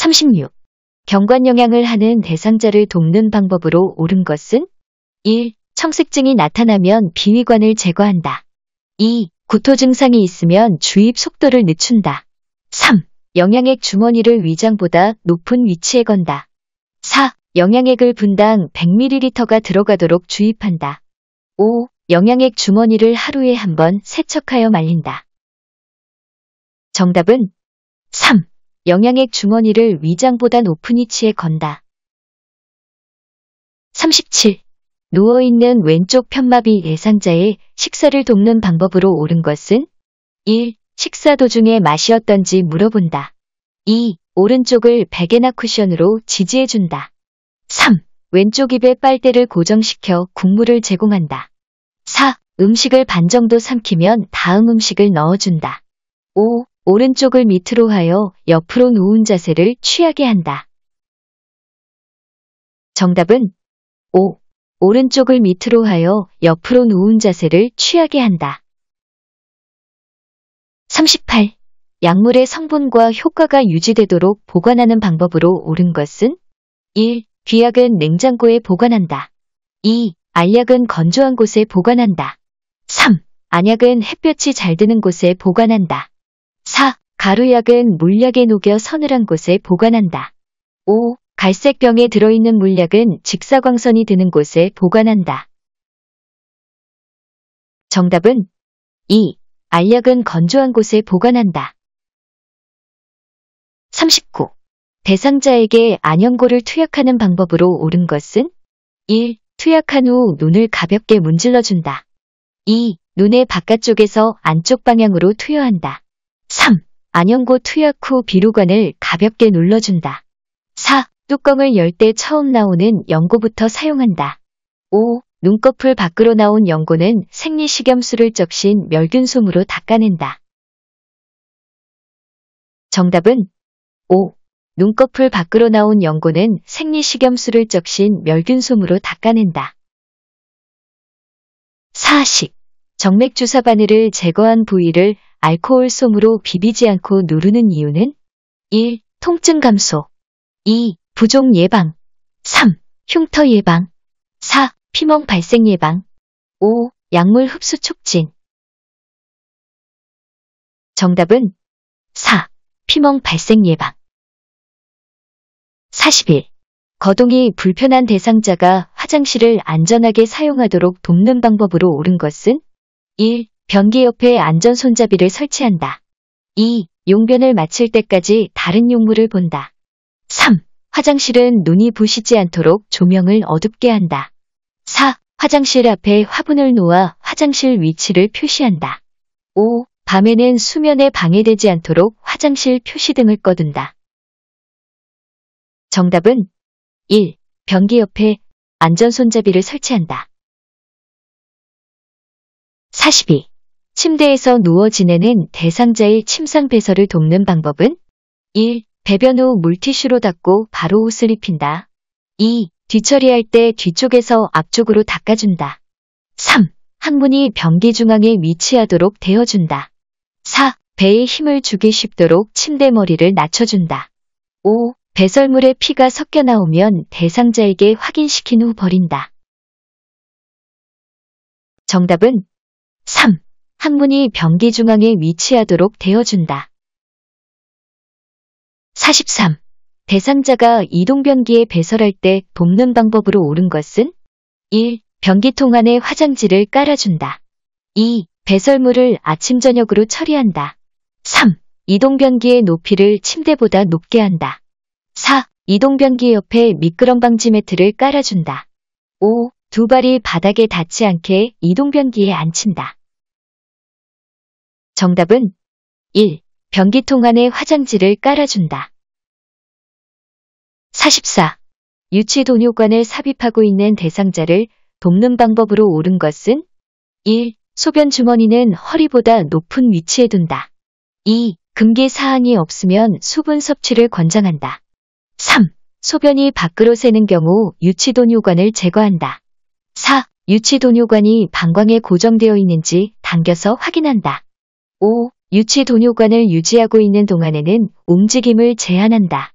36. 경관 영향을 하는 대상자를 돕는 방법으로 옳은 것은 1. 청색증이 나타나면 비위관을 제거한다. 2. 구토 증상이 있으면 주입 속도를 늦춘다. 3. 영양액 주머니를 위장보다 높은 위치에 건다. 4. 영양액을 분당 100ml가 들어가도록 주입한다. 5. 영양액 주머니를 하루에 한 번 세척하여 말린다. 정답은 3. 영양액 주머니를 위장보다 높은 위치에 건다. 37. 누워있는 왼쪽 편마비 예상자의 식사를 돕는 방법으로 옳은 것은 1. 식사 도중에 맛이었던지 물어본다. 2. 오른쪽을 베개나 쿠션으로 지지해준다. 3. 왼쪽 입에 빨대를 고정시켜 국물을 제공한다. 4. 음식을 반 정도 삼키면 다음 음식을 넣어준다. 5. 오른쪽을 밑으로 하여 옆으로 누운 자세를 취하게 한다. 정답은 5. 오른쪽을 밑으로 하여 옆으로 누운 자세를 취하게 한다. 38. 약물의 성분과 효과가 유지되도록 보관하는 방법으로 옳은 것은 1. 귀약은 냉장고에 보관한다. 2. 알약은 건조한 곳에 보관한다. 3. 안약은 햇볕이 잘 드는 곳에 보관한다. 가루약은 물약에 녹여 서늘한 곳에 보관한다. 5. 갈색병에 들어있는 물약은 직사광선이 드는 곳에 보관한다. 정답은 2. 알약은 건조한 곳에 보관한다. 39. 대상자에게 안연고를 투약하는 방법으로 옳은 것은 1. 투약한 후 눈을 가볍게 문질러준다. 2. 눈의 바깥쪽에서 안쪽 방향으로 투여한다. 3. 안연고 투약 후 비루관을 가볍게 눌러준다. 4. 뚜껑을 열 때 처음 나오는 연고부터 사용한다. 5. 눈꺼풀 밖으로 나온 연고는 생리식염수를 적신 멸균솜으로 닦아낸다. 정답은 5. 눈꺼풀 밖으로 나온 연고는 생리식염수를 적신 멸균솜으로 닦아낸다. 4식. 정맥주사 바늘을 제거한 부위를 알코올솜으로 비비지 않고 누르는 이유는 1. 통증 감소 2. 부종 예방 3. 흉터 예방 4. 피멍 발생 예방 5. 약물 흡수 촉진 정답은 4. 피멍 발생 예방 41. 거동이 불편한 대상자가 화장실을 안전하게 사용하도록 돕는 방법으로 옳은 것은 1. 변기 옆에 안전 손잡이를 설치한다. 2. 용변을 마칠 때까지 다른 용물을 본다. 3. 화장실은 눈이 부시지 않도록 조명을 어둡게 한다. 4. 화장실 앞에 화분을 놓아 화장실 위치를 표시한다. 5. 밤에는 수면에 방해되지 않도록 화장실 표시등을 꺼둔다. 정답은 1. 변기 옆에 안전 손잡이를 설치한다. 42. 침대에서 누워 지내는 대상자의 침상 배설을 돕는 방법은 1. 배변 후 물티슈로 닦고 바로 옷을 입힌다. 2. 뒤처리할 때 뒤쪽에서 앞쪽으로 닦아준다. 3. 항문이 변기 중앙에 위치하도록 대어준다. 4. 배에 힘을 주기 쉽도록 침대 머리를 낮춰준다. 5. 배설물에 피가 섞여 나오면 대상자에게 확인시킨 후 버린다. 정답은 3. 항문이 변기 중앙에 위치하도록 되어준다. 43. 대상자가 이동변기에 배설할 때 돕는 방법으로 옳은 것은 1. 변기통 안에 화장지를 깔아준다. 2. 배설물을 아침 저녁으로 처리한다. 3. 이동변기의 높이를 침대보다 높게 한다. 4. 이동변기 옆에 미끄럼 방지 매트를 깔아준다. 5. 두 발이 바닥에 닿지 않게 이동변기에 앉힌다. 정답은 1. 변기통 안에 화장지를 깔아준다. 44. 유치동요관에 삽입하고 있는 대상자를 돕는 방법으로 옳은 것은 1. 소변 주머니는 허리보다 높은 위치에 둔다. 2. 금기 사항이 없으면 수분 섭취를 권장한다. 3. 소변이 밖으로 새는 경우 유치돈요관을 제거한다. 4. 유치돈요관이 방광에 고정되어 있는지 당겨서 확인한다. 5. 유치 동뇨관을 유지하고 있는 동안에는 움직임을 제한한다.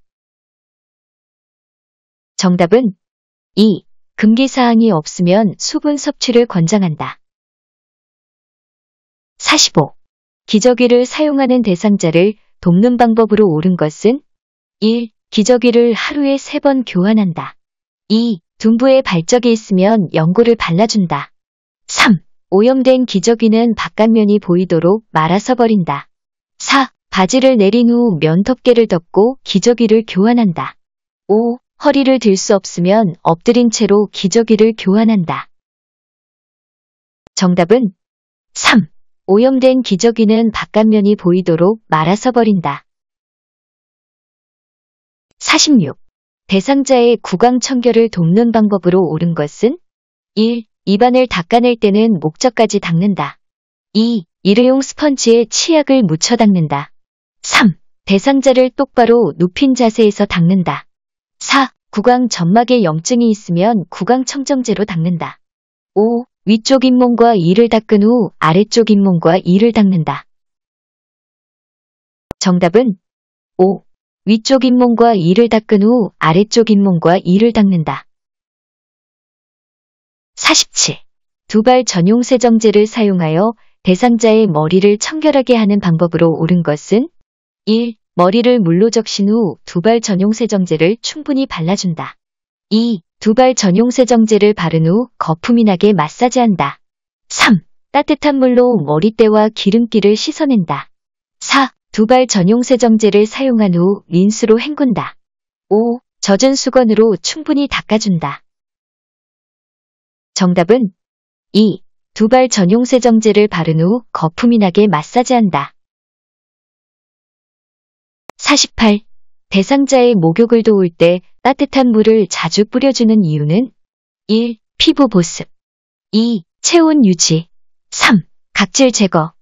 정답은 2. 금기사항이 없으면 수분 섭취를 권장한다. 45. 기저귀를 사용하는 대상자를 돕는 방법으로 옳은 것은 1. 기저귀를 하루에 3번 교환한다. 2. 둔부에 발적이 있으면 연고를 발라준다. 3. 오염된 기저귀는 바깥면이 보이도록 말아서 버린다. 4. 바지를 내린 후면턱개를 덮고 기저귀를 교환한다. 5. 허리를 들 수 없으면 엎드린 채로 기저귀를 교환한다. 정답은 3. 오염된 기저귀는 바깥면이 보이도록 말아서 버린다. 46. 대상자의 구강 청결을 돕는 방법으로 옳은 것은 1. 입안을 닦아낼 때는 목젖까지 닦는다. 2. 일회용 스펀지에 치약을 묻혀 닦는다. 3. 대상자를 똑바로 눕힌 자세에서 닦는다. 4. 구강 점막에 염증이 있으면 구강 청정제로 닦는다. 5. 위쪽 잇몸과 이를 닦은 후 아래쪽 잇몸과 이를 닦는다. 정답은 5. 위쪽 잇몸과 이를 닦은 후 아래쪽 잇몸과 이를 닦는다. 47. 두발 전용 세정제를 사용하여 대상자의 머리를 청결하게 하는 방법으로 옳은 것은 1. 머리를 물로 적신 후 두발 전용 세정제를 충분히 발라준다. 2. 두발 전용 세정제를 바른 후 거품이 나게 마사지한다. 3. 따뜻한 물로 머리대와 기름기를 씻어낸다. 4. 두발 전용 세정제를 사용한 후민수로 헹군다. 5. 젖은 수건으로 충분히 닦아준다. 정답은 2. 두발 전용 세정제를 바른 후 거품이 나게 마사지한다. 48. 대상자의 목욕을 도울 때 따뜻한 물을 자주 뿌려주는 이유는 1. 피부 보습 2. 체온 유지 3. 각질 제거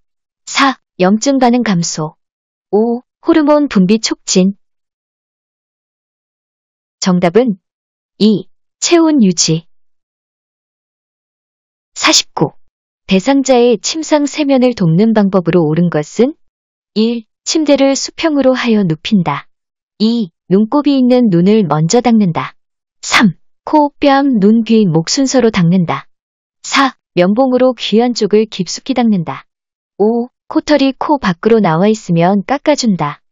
4. 염증 반응 감소 5. 호르몬 분비 촉진 정답은 2. 체온 유지 49. 대상자의 침상 세면을 돕는 방법으로 옳은 것은 1. 침대를 수평으로 하여 눕힌다. 2. 눈곱이 있는 눈을 먼저 닦는다. 3. 코, 뺨, 눈, 귀, 목 순서로 닦는다. 4. 면봉으로 귀 안쪽을 깊숙이 닦는다. 5. 코털이 코 밖으로 나와 있으면 깎아준다.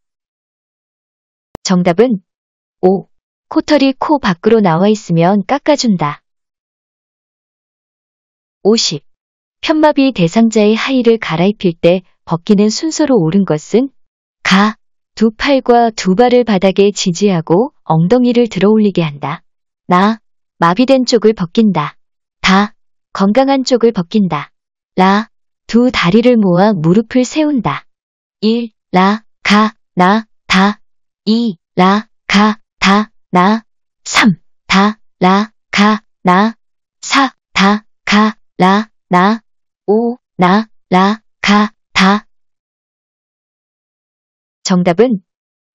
정답은 5. 코털이 코 밖으로 나와 있으면 깎아준다. 50. 편마비 대상자의 하의를 갈아입힐 때 벗기는 순서로 오른 것은 가, 두 팔과 두 발을 바닥에 지지하고 엉덩이를 들어 올리게 한다. 나, 마비된 쪽을 벗긴다. 다, 건강한 쪽을 벗긴다. 라, 두 다리를 모아 무릎을 세운다. 1. 라, 가, 나, 다. 2. 라, 가, 다, 나. 3. 다, 라, 가, 나. 4. 다, 가, 라, 나, 우, 나, 라, 가, 다. 정답은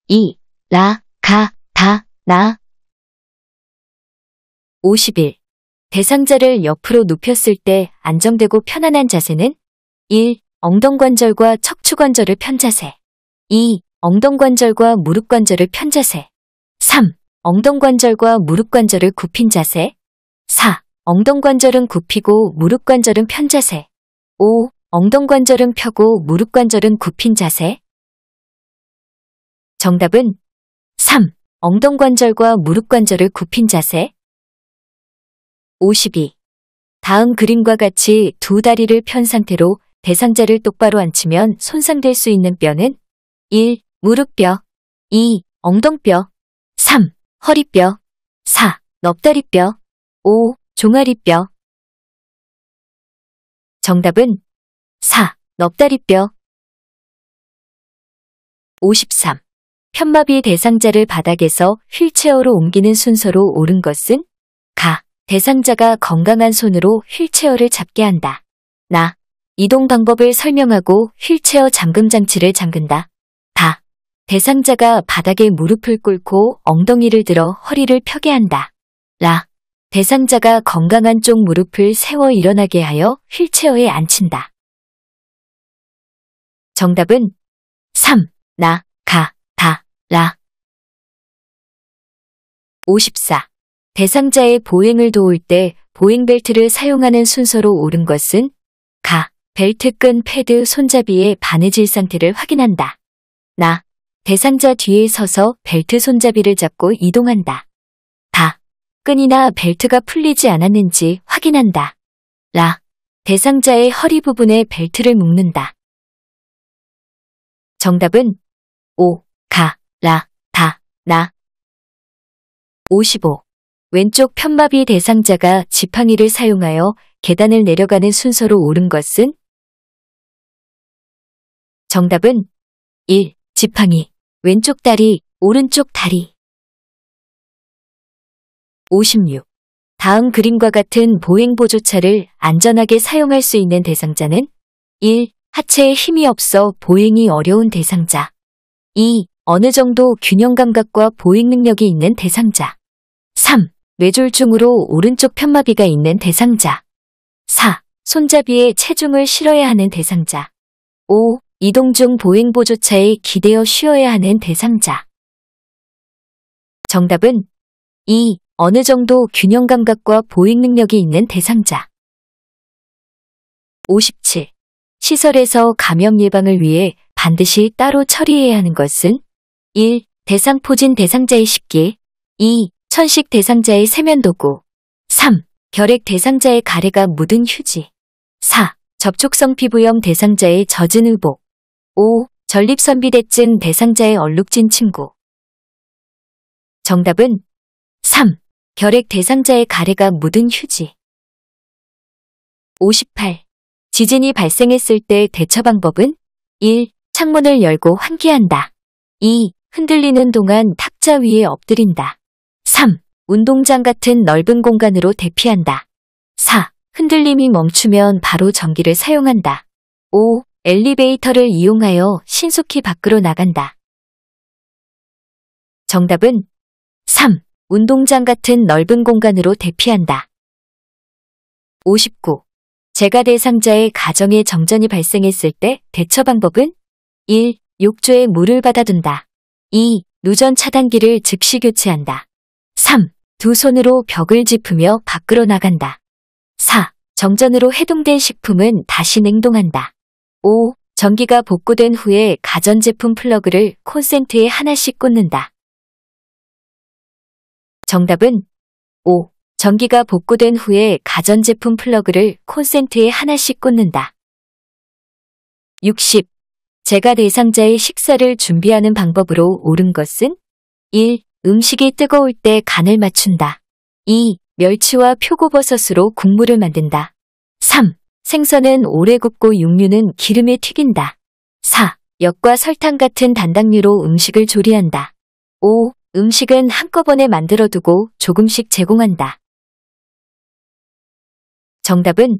이, 라, 가, 다, 나. 51. 대상자를 옆으로 눕혔을 때 안정되고 편안한 자세는 1. 엉덩관절과 척추관절을 편자세 2. 엉덩관절과 무릎관절을 편자세 3. 엉덩관절과 무릎관절을 굽힌 자세 4. 엉덩 관절은 굽히고 무릎 관절은 편 자세. 5. 엉덩 관절은 펴고 무릎 관절은 굽힌 자세. 정답은 3. 엉덩 관절과 무릎 관절을 굽힌 자세. 52. 다음 그림과 같이 두 다리를 편 상태로 대상자를 똑바로 앉히면 손상될 수 있는 뼈는 1. 무릎뼈 2. 엉덩뼈 3. 허리뼈 4. 넙다리뼈 5. 종아리뼈 정답은 4. 넙다리뼈 53. 편마비 대상자를 바닥에서 휠체어로 옮기는 순서로 옳은 것은 가. 대상자가 건강한 손으로 휠체어를 잡게 한다. 나. 이동 방법을 설명하고 휠체어 잠금 장치를 잠근다. 다. 대상자가 바닥에 무릎을 꿇고 엉덩이를 들어 허리를 펴게 한다. 라. 대상자가 건강한 쪽 무릎을 세워 일어나게 하여 휠체어에 앉힌다. 정답은 3. 나, 가, 다, 라. 54. 대상자의 보행을 도울 때 보행벨트를 사용하는 순서로 옳은 것은 가, 벨트끈 패드 손잡이의 바느질 상태를 확인한다. 나, 대상자 뒤에 서서 벨트 손잡이를 잡고 이동한다. 끈이나 벨트가 풀리지 않았는지 확인한다. 라. 대상자의 허리 부분에 벨트를 묶는다. 정답은 오, 가, 라, 다, 나. 55. 왼쪽 편마비 대상자가 지팡이를 사용하여 계단을 내려가는 순서로 오른 것은? 정답은 1. 지팡이, 왼쪽 다리, 오른쪽 다리. 56. 다음 그림과 같은 보행보조차를 안전하게 사용할 수 있는 대상자는 1. 하체에 힘이 없어 보행이 어려운 대상자 2. 어느 정도 균형감각과 보행 능력이 있는 대상자 3. 뇌졸중으로 오른쪽 편마비가 있는 대상자 4. 손잡이에 체중을 실어야 하는 대상자 5. 이동 중 보행보조차에 기대어 쉬어야 하는 대상자 정답은 2. 어느 정도 균형 감각과 보행 능력이 있는 대상자. 57. 시설에서 감염 예방을 위해 반드시 따로 처리해야 하는 것은 1. 대상 포진 대상자의 식기 2. 천식 대상자의 세면도구 3. 결핵 대상자의 가래가 묻은 휴지 4. 접촉성 피부염 대상자의 젖은 의복 5. 전립선비대증 대상자의 얼룩진 친구 정답은 3. 결핵 대상자의 가래가 묻은 휴지 58. 지진이 발생했을 때 대처 방법은 1. 창문을 열고 환기한다. 2. 흔들리는 동안 탁자 위에 엎드린다. 3. 운동장 같은 넓은 공간으로 대피한다. 4. 흔들림이 멈추면 바로 전기를 사용한다. 5. 엘리베이터를 이용하여 신속히 밖으로 나간다. 정답은 3. 운동장 같은 넓은 공간으로 대피한다. 59. 제가 대상자의 가정에 정전이 발생했을 때 대처 방법은 1. 욕조에 물을 받아둔다. 2. 누전 차단기를 즉시 교체한다. 3. 두 손으로 벽을 짚으며 밖으로 나간다. 4. 정전으로 해동된 식품은 다시 냉동한다. 5. 전기가 복구된 후에 가전제품 플러그를 콘센트에 하나씩 꽂는다. 정답은 5. 전기가 복구된 후에 가전제품 플러그를 콘센트에 하나씩 꽂는다. 60. 제가 대상자의 식사를 준비하는 방법으로 옳은 것은 1. 음식이 뜨거울 때 간을 맞춘다. 2. 멸치와 표고버섯으로 국물을 만든다. 3. 생선은 오래 굽고 육류는 기름에 튀긴다. 4. 엿과 설탕 같은 단당류로 음식을 조리한다. 5. 음식은 한꺼번에 만들어두고 조금씩 제공한다. 정답은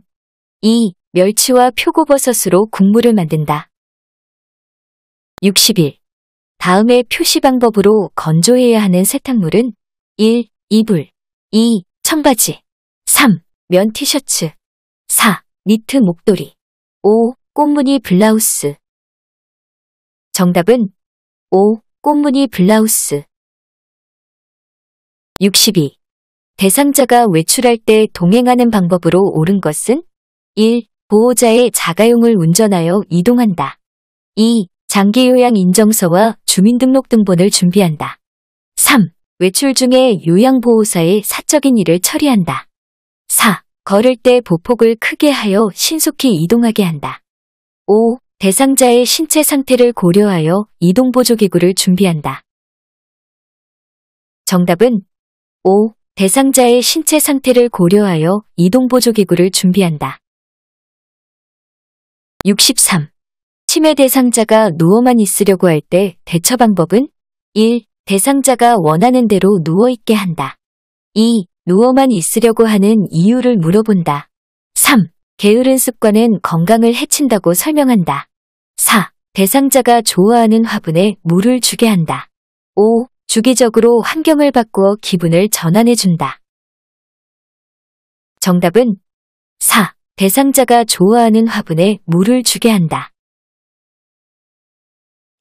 2. 멸치와 표고버섯으로 국물을 만든다. 60일. 다음의 표시 방법으로 건조해야 하는 세탁물은 1. 이불 2. 청바지 3. 면 티셔츠 4. 니트 목도리 5. 꽃무늬 블라우스 정답은 5. 꽃무늬 블라우스 62. 대상자가 외출할 때 동행하는 방법으로 옳은 것은 1. 보호자의 자가용을 운전하여 이동한다. 2. 장기요양 인정서와 주민등록등본을 준비한다. 3. 외출 중에 요양보호사의 사적인 일을 처리한다. 4. 걸을 때 보폭을 크게 하여 신속히 이동하게 한다. 5. 대상자의 신체 상태를 고려하여 이동보조기구를 준비한다. 정답은 5. 대상자의 신체 상태를 고려하여 이동보조기구를 준비한다. 63. 치매 대상자가 누워만 있으려고 할 때 대처 방법은 1. 대상자가 원하는 대로 누워있게 한다. 2. 누워만 있으려고 하는 이유를 물어본다. 3. 게으른 습관은 건강을 해친다고 설명한다. 4. 대상자가 좋아하는 화분에 물을 주게 한다. 5. 주기적으로 환경을 바꾸어 기분을 전환해준다. 정답은 4. 대상자가 좋아하는 화분에 물을 주게 한다.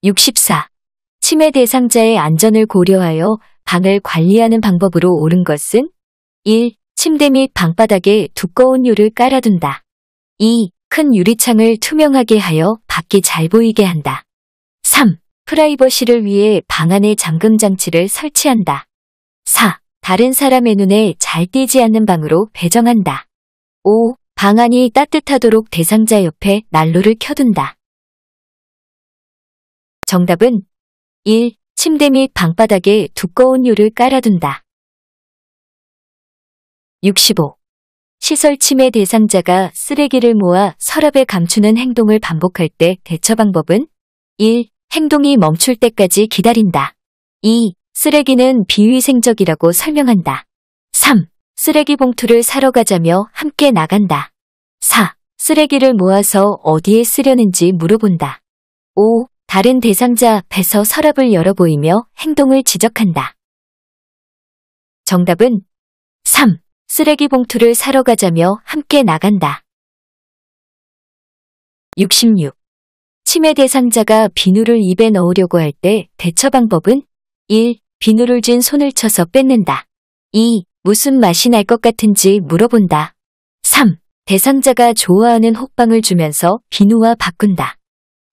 64. 치매 대상자의 안전을 고려하여 방을 관리하는 방법으로 옳은 것은 1. 침대 및 방바닥에 두꺼운 유를 깔아둔다. 2. 큰 유리창을 투명하게 하여 밖이 잘 보이게 한다. 3. 프라이버시를 위해 방 안에 잠금 장치를 설치한다. 4. 다른 사람의 눈에 잘 띄지 않는 방으로 배정한다. 5. 방 안이 따뜻하도록 대상자 옆에 난로를 켜둔다. 정답은 1. 침대 및 방바닥에 두꺼운 유를 깔아둔다. 65. 시설 침해 대상자가 쓰레기를 모아 서랍에 감추는 행동을 반복할 때 대처 방법은 1. 행동이 멈출 때까지 기다린다. 2. 쓰레기는 비위생적이라고 설명한다. 3. 쓰레기 봉투를 사러 가자며 함께 나간다. 4. 쓰레기를 모아서 어디에 쓰려는지 물어본다. 5. 다른 대상자 앞에서 서랍을 열어보이며 행동을 지적한다. 정답은 3. 쓰레기 봉투를 사러 가자며 함께 나간다. 66. 치매 대상자가 비누를 입에 넣으려고 할 때 대처 방법은 1. 비누를 쥔 손을 쳐서 뺏는다. 2. 무슨 맛이 날 것 같은지 물어본다. 3. 대상자가 좋아하는 호빵을 주면서 비누와 바꾼다.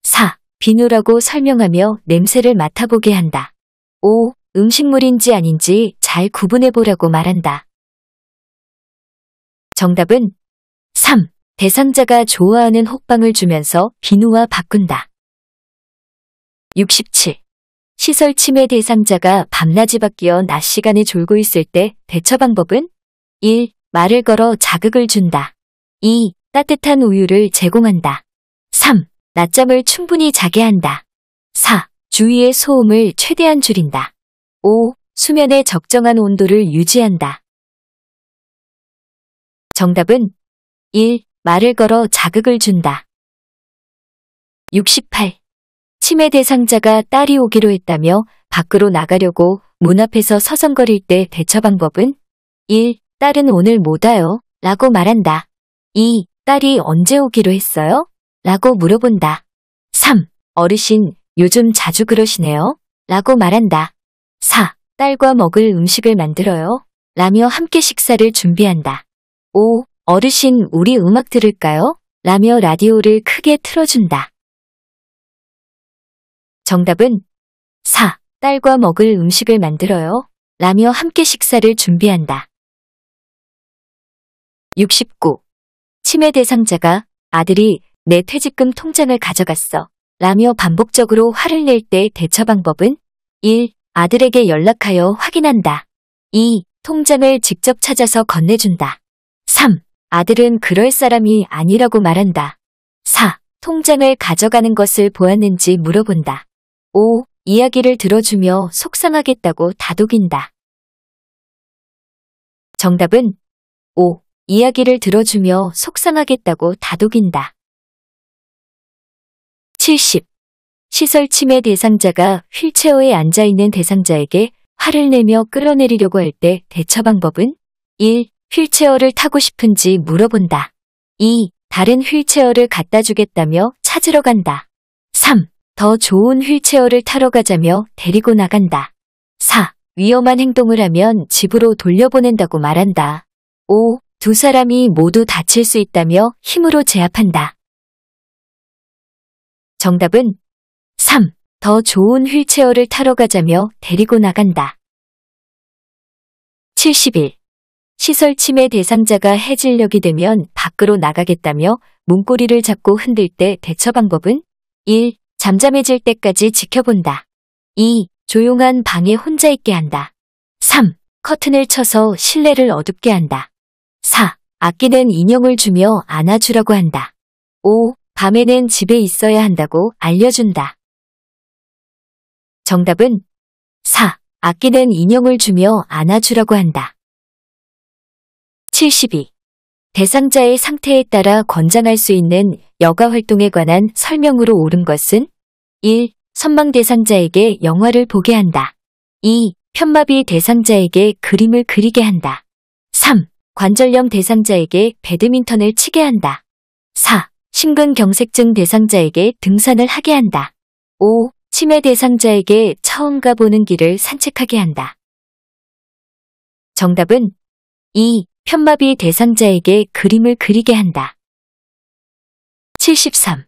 4. 비누라고 설명하며 냄새를 맡아보게 한다. 5. 음식물인지 아닌지 잘 구분해보라고 말한다. 정답은 3. 대상자가 좋아하는 호빵을 주면서 비누와 바꾼다. 67. 시설 침해 대상자가 밤낮이 바뀌어 낮 시간에 졸고 있을 때 대처 방법은 1. 말을 걸어 자극을 준다. 2. 따뜻한 우유를 제공한다. 3. 낮잠을 충분히 자게 한다. 4. 주위의 소음을 최대한 줄인다. 5. 수면의 적정한 온도를 유지한다. 정답은 1. 말을 걸어 자극을 준다. 68. 치매 대상자가 딸이 오기로 했다며 밖으로 나가려고 문 앞에서 서성거릴 때 대처 방법은 1. 딸은 오늘 못 와요. 라고 말한다. 2. 딸이 언제 오기로 했어요? 라고 물어본다. 3. 어르신, 요즘 자주 그러시네요. 라고 말한다. 4. 딸과 먹을 음식을 만들어요. 라며 함께 식사를 준비한다. 5. 어르신 우리 음악 들을까요? 라며 라디오를 크게 틀어준다. 정답은 4. 딸과 먹을 음식을 만들어요. 라며 함께 식사를 준비한다. 69. 치매 대상자가 아들이 내 퇴직금 통장을 가져갔어. 라며 반복적으로 화를 낼 때 대처 방법은 1. 아들에게 연락하여 확인한다. 2. 통장을 직접 찾아서 건네준다. 3. 아들은 그럴 사람이 아니라고 말한다. 4. 통장을 가져가는 것을 보았는지 물어본다. 5. 이야기를 들어주며 속상하겠다고 다독인다. 정답은 5. 이야기를 들어주며 속상하겠다고 다독인다. 70. 시설 침해 대상자가 휠체어에 앉아있는 대상자에게 화를 내며 끌어내리려고 할 때 대처 방법은 1. 휠체어를 타고 싶은지 물어본다. 2. 다른 휠체어를 갖다 주겠다며 찾으러 간다. 3. 더 좋은 휠체어를 타러 가자며 데리고 나간다. 4. 위험한 행동을 하면 집으로 돌려보낸다고 말한다. 5. 두 사람이 모두 다칠 수 있다며 힘으로 제압한다. 정답은 3. 더 좋은 휠체어를 타러 가자며 데리고 나간다. 71. 시설 침해 대상자가 해질녘이 되면 밖으로 나가겠다며 문고리를 잡고 흔들 때 대처 방법은 1. 잠잠해질 때까지 지켜본다. 2. 조용한 방에 혼자 있게 한다. 3. 커튼을 쳐서 실내를 어둡게 한다. 4. 아끼는 인형을 주며 안아주라고 한다. 5. 밤에는 집에 있어야 한다고 알려준다. 정답은 4. 아끼는 인형을 주며 안아주라고 한다. 72. 대상자의 상태에 따라 권장할 수 있는 여가 활동에 관한 설명으로 옳은 것은 1. 선망 대상자에게 영화를 보게 한다. 2. 편마비 대상자에게 그림을 그리게 한다. 3. 관절염 대상자에게 배드민턴을 치게 한다. 4. 심근경색증 대상자에게 등산을 하게 한다. 5. 치매 대상자에게 처음 가보는 길을 산책하게 한다. 정답은 2. 편마비 대상자에게 그림을 그리게 한다. 73.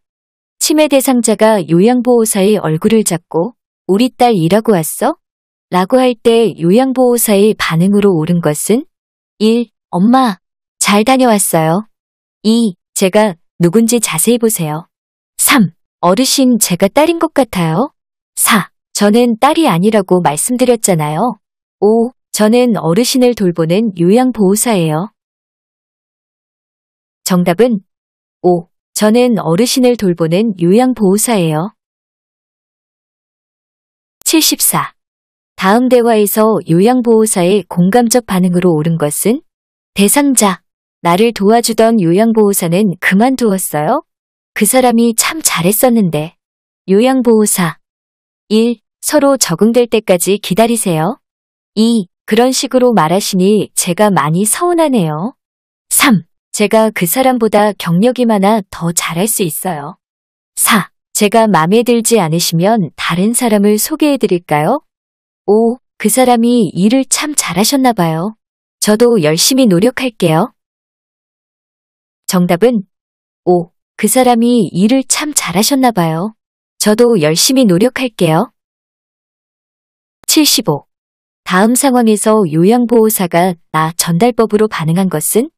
치매 대상자가 요양보호사의 얼굴을 잡고 우리 딸 일하고 왔어? 라고 할 때 요양보호사의 반응으로 옳은 것은 1. 엄마, 잘 다녀왔어요. 2. 제가 누군지 자세히 보세요. 3. 어르신 제가 딸인 것 같아요. 4. 저는 딸이 아니라고 말씀드렸잖아요. 5. 저는 어르신을 돌보는 요양보호사예요. 정답은 5. 저는 어르신을 돌보는 요양보호사예요. 74. 다음 대화에서 요양보호사의 공감적 반응으로 옳은 것은 대상자, 나를 도와주던 요양보호사는 그만두었어요. 그 사람이 참 잘했었는데. 요양보호사 1. 서로 적응될 때까지 기다리세요. 2. 그런 식으로 말하시니 제가 많이 서운하네요. 3. 제가 그 사람보다 경력이 많아 더 잘할 수 있어요. 4. 제가 마음에 들지 않으시면 다른 사람을 소개해 드릴까요? 5. 그 사람이 일을 참 잘하셨나 봐요. 저도 열심히 노력할게요. 정답은 5. 그 사람이 일을 참 잘하셨나 봐요. 저도 열심히 노력할게요. 75. 다음 상황에서 요양보호사가 나 전달법으로 반응한 것은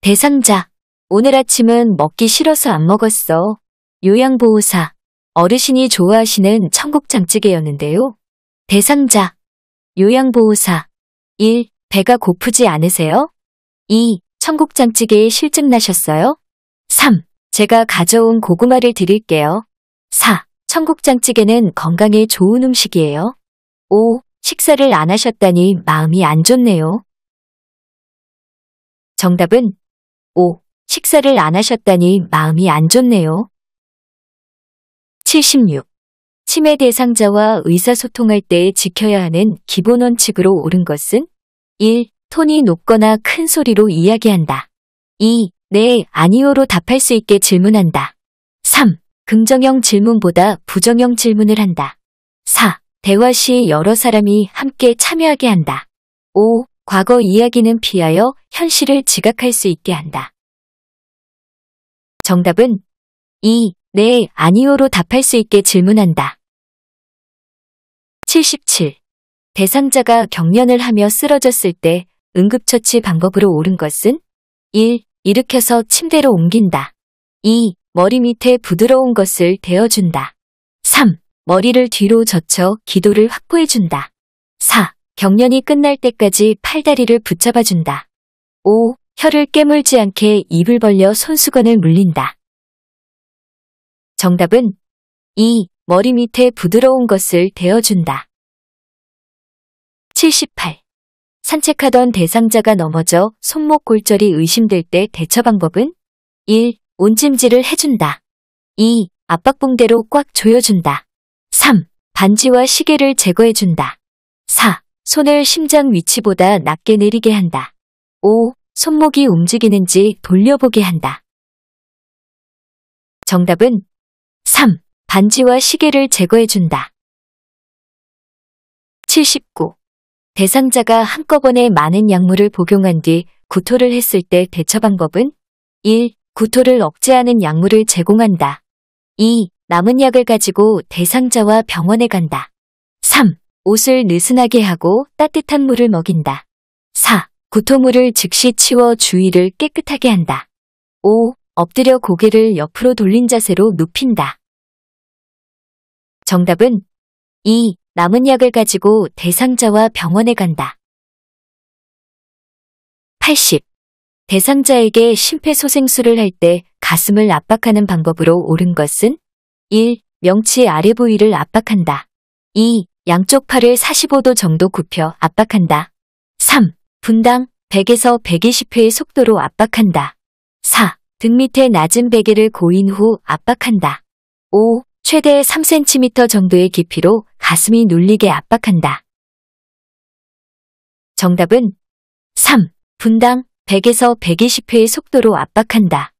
대상자 오늘 아침은 먹기 싫어서 안 먹었어. 요양보호사 어르신이 좋아하시는 청국장찌개였는데요. 대상자 요양보호사 1. 배가 고프지 않으세요? 2. 청국장찌개에 실증 나셨어요? 3. 제가 가져온 고구마를 드릴게요. 4. 청국장찌개는 건강에 좋은 음식이에요. 5. 식사를 안 하셨다니 마음이 안 좋네요. 정답은 5. 식사를 안 하셨다니 마음이 안 좋네요. 76. 치매 대상자와 의사소통할 때 지켜야 하는 기본 원칙으로 옳은 것은 1. 톤이 높거나 큰 소리로 이야기한다. 2. 네, 아니오로 답할 수 있게 질문한다. 3. 긍정형 질문보다 부정형 질문을 한다. 4. 대화 시 여러 사람이 함께 참여하게 한다. 5. 과거 이야기는 피하여 현실을 지각할 수 있게 한다. 정답은 2. 네, 아니오로 답할 수 있게 질문한다. 77. 대상자가 경련을 하며 쓰러졌을 때 응급처치 방법으로 옳은 것은 1. 일으켜서 침대로 옮긴다. 2. 머리 밑에 부드러운 것을 대어준다. 3. 머리를 뒤로 젖혀 기도를 확보해준다. 4. 경련이 끝날 때까지 팔다리를 붙잡아준다. 5. 혀를 깨물지 않게 입을 벌려 손수건을 물린다. 정답은 2. 머리 밑에 부드러운 것을 대어준다. 78. 산책하던 대상자가 넘어져 손목 골절이 의심될 때 대처 방법은 1. 온찜질을 해준다. 2. 압박봉대로꽉 조여준다. 3. 반지와 시계를 제거해준다. 4. 손을 심장 위치보다 낮게 내리게 한다. 5. 손목이 움직이는지 돌려보게 한다. 정답은 3. 반지와 시계를 제거해준다. 79. 대상자가 한꺼번에 많은 약물을 복용한 뒤 구토를 했을 때 대처 방법은 1. 구토를 억제하는 약물을 제공한다. 2. 남은 약을 가지고 대상자와 병원에 간다. 3. 옷을 느슨하게 하고 따뜻한 물을 먹인다. 4. 구토물을 즉시 치워 주위를 깨끗하게 한다. 5. 엎드려 고개를 옆으로 돌린 자세로 눕힌다. 정답은 2. 남은 약을 가지고 대상자와 병원에 간다. 80. 대상자에게 심폐소생술을 할 때 가슴을 압박하는 방법으로 옳은 것은 1. 명치 아래 부위를 압박한다. 2. 양쪽 팔을 45도 정도 굽혀 압박한다. 3. 분당 100에서 120회의 속도로 압박한다. 4. 등 밑에 낮은 베개를 고인 후 압박한다. 5. 최대 3cm 정도의 깊이로 가슴이 눌리게 압박한다. 정답은 3. 분당 100에서 120회의 속도로 압박한다.